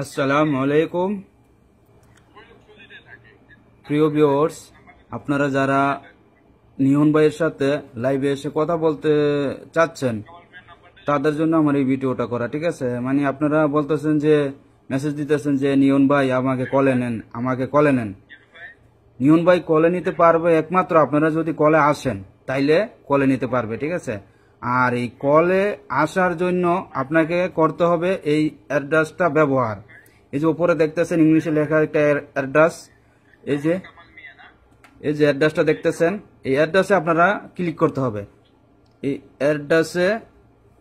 আসসালামু আলাইকুম প্রিয় ভিউয়ার্স আপনারা যারা নিয়ন ভাইয়ের সাথে লাইভে এসে কথা বলতে চাচ্ছেন তাদের জন্য আমার এই ভিডিওটা করা ঠিক আছে মানে আপনারা বলতেছেন যে মেসেজ দিতেছেন যে নিয়ন ভাই আমাকে কলে নেন আমাকে কলে নেন নিয়ন ভাই কলে নিতে পারবে একমাত্র আপনারা যদি কলে আসেন তাইলে কলে নিতে পারবে ঠিক আছে আর এই কলে আসার জন্য আপনাকে করতে হবে এই অ্যাড্রেসটা ব্যবহার এই যে উপরে দেখতেছেন ইংলিশে লেখা একটা অ্যাড্রেস এই যে এই যে অ্যাড্রেসটা দেখতেছেন এই অ্যাড্রেসে আপনারা ক্লিক করতে হবে এই অ্যাড্রেসে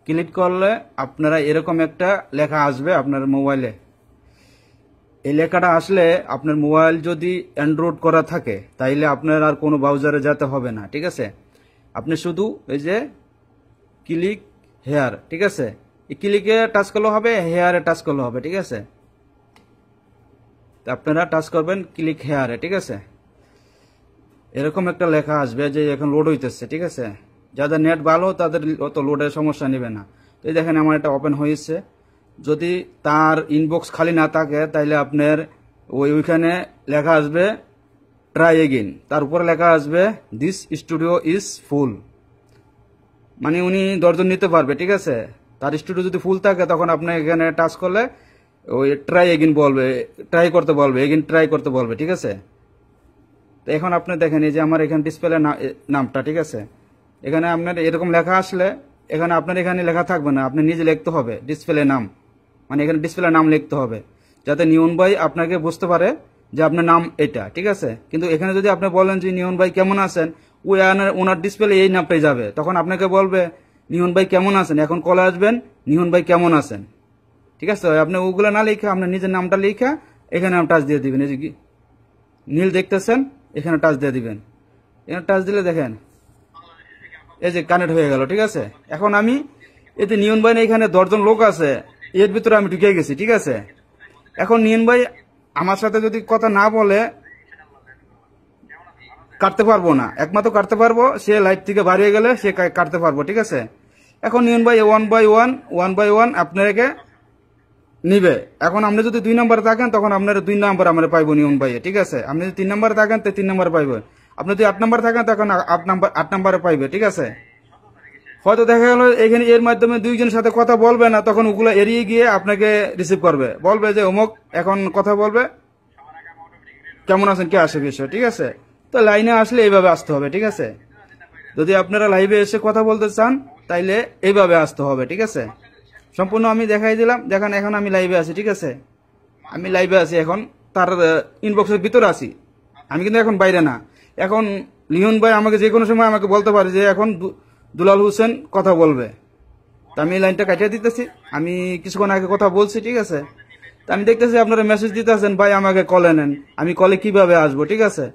ক্লিক করলে আপনারা এরকম একটা লেখা আসবে আপনার মোবাইলে এই লেখাটা আসলে আপনার মোবাইল যদি অ্যান্ড্রয়েড করা থাকে তাইলে আপনার আর কোনো ব্রাউজারে যেতে হবে না ঠিক আছে আপনি শুধু এই যে ক্লিক হেয়ার ঠিক আছে এই ক্লিকে টাচ করলে হবে হেয়ারে টাচ করলে হবে ঠিক আছে আপনারা টাচ করবেন ক্লিক হেয়ারে ঠিক আছে এরকম একটা লেখা আসবে যে এখন লোড হইতেছে ঠিক আছে যাদের নেট ভালো তাদের অত লোডের সমস্যা নেবে না তো এই দেখেন আমার এটা ওপেন হয়েছে যদি তার ইনবক্স খালি না থাকে তাহলে আপনার ওই ওইখানে লেখা আসবে ট্রাই এগেন তার উপরে লেখা আসবে দিস স্টুডিও ইজ ফুল মানে উনি দর্জন নিতে পারবে ঠিক আছে তার স্টুডিও যদি ফুল থাকে তখন আপনি এখানে টাচ করলে ওই ট্রাই এগিন বলবে ট্রাই করতে বলবে এগিন ট্রাই করতে বলবে ঠিক আছে তো এখন আপনি দেখেন এই যে আমার এখানে ডিসপ্লে নামটা ঠিক আছে এখানে আপনার এরকম লেখা আসলে এখানে আপনার এখানে লেখা থাকবে না আপনি নিজে লিখতে হবে ডিসপ্লে নাম মানে এখানে ডিসপ্লে নাম লিখতে হবে যাতে নিয়ন ভাই আপনাকে বুঝতে পারে যে আপনার নাম এটা ঠিক আছে কিন্তু এখানে যদি আপনি বলেন যে নিয়ন ভাই কেমন আছেন ওনার ডিসপ্লে এই নামটাই যাবে তখন আপনাকে বলবে নিহন ভাই কেমন আছেন এখন কলে আসবেন নিহন ভাই কেমন আছেন ঠিক আছে আপনি ওগুলো না লিখে আপনার নিজের নামটা লিখে এখানে টাচ দিয়ে দিবেন এই যে নীল দেখতেছেন এখানে টাচ দিয়ে দিবেন এখানে টাচ দিলে দেখেন এই যে কানেক্ট হয়ে গেল ঠিক আছে এখন আমি এতে নিয়ন ভাই এখানে দশজন লোক আছে এর ভিতরে আমি ঢুকে গেছি ঠিক আছে এখন নিয়ন ভাই আমার সাথে যদি কথা না বলে কাটতে পারবো না একমাত্র কাটতে পারবো সে লাইট থেকে বাড়িয়ে গেলে সে কাটতে পারবো ঠিক আছে এখন ইউন by one by one one by one আপনাকে নিবে এখন আপনি যদি দুই নম্বরে থাকেন তখন আপনার দুই নম্বর আমরা পাইবো নিউন বাইয়ে ঠিক আছে আপনি যদি তিন নম্বরে থাকেন তো তিন নম্বরে পাইবে আপনি যদি আট নম্বর থাকেন তখন আট নম্বর আট নম্বরে পাইবে ঠিক আছে হয়তো দেখা গেল এখানে এর মাধ্যমে দুইজনের সাথে কথা বলবে না তখন ওগুলো এড়িয়ে গিয়ে আপনাকে রিসিভ করবে বলবে যে অমুক এখন কথা বলবে কেমন আছেন কে আসে বিষয় ঠিক আছে তো লাইনে আসলে এইভাবে আসতে হবে ঠিক আছে যদি আপনারা লাইভে এসে কথা বলতে চান তাইলে এইভাবে আসতে হবে ঠিক আছে সম্পূর্ণ আমি দেখাই দিলাম দেখেন এখন আমি লাইভে আছি ঠিক আছে আমি লাইভে আছি এখন তার ইনবক্সের ভিতরে আছি আমি কিন্তু এখন বাইরে না এখন লিহন ভাই আমাকে যে কোনো সময় আমাকে বলতে পারে যে এখন দুলাল হোসেন কথা বলবে তা আমি লাইনটা কাটিয়ে দিতেছি আমি কিছুক্ষণ আগে কথা বলছি ঠিক আছে তা আমি দেখতেছি আপনারা মেসেজ দিতে আছেন ভাই আমাকে কলে নেন আমি কলে কিভাবে আসবো ঠিক আছে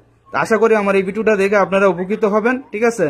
আশা করি আমার এই ভিডিওটা দেখে আপনারা উপকৃত হবেন ঠিক আছে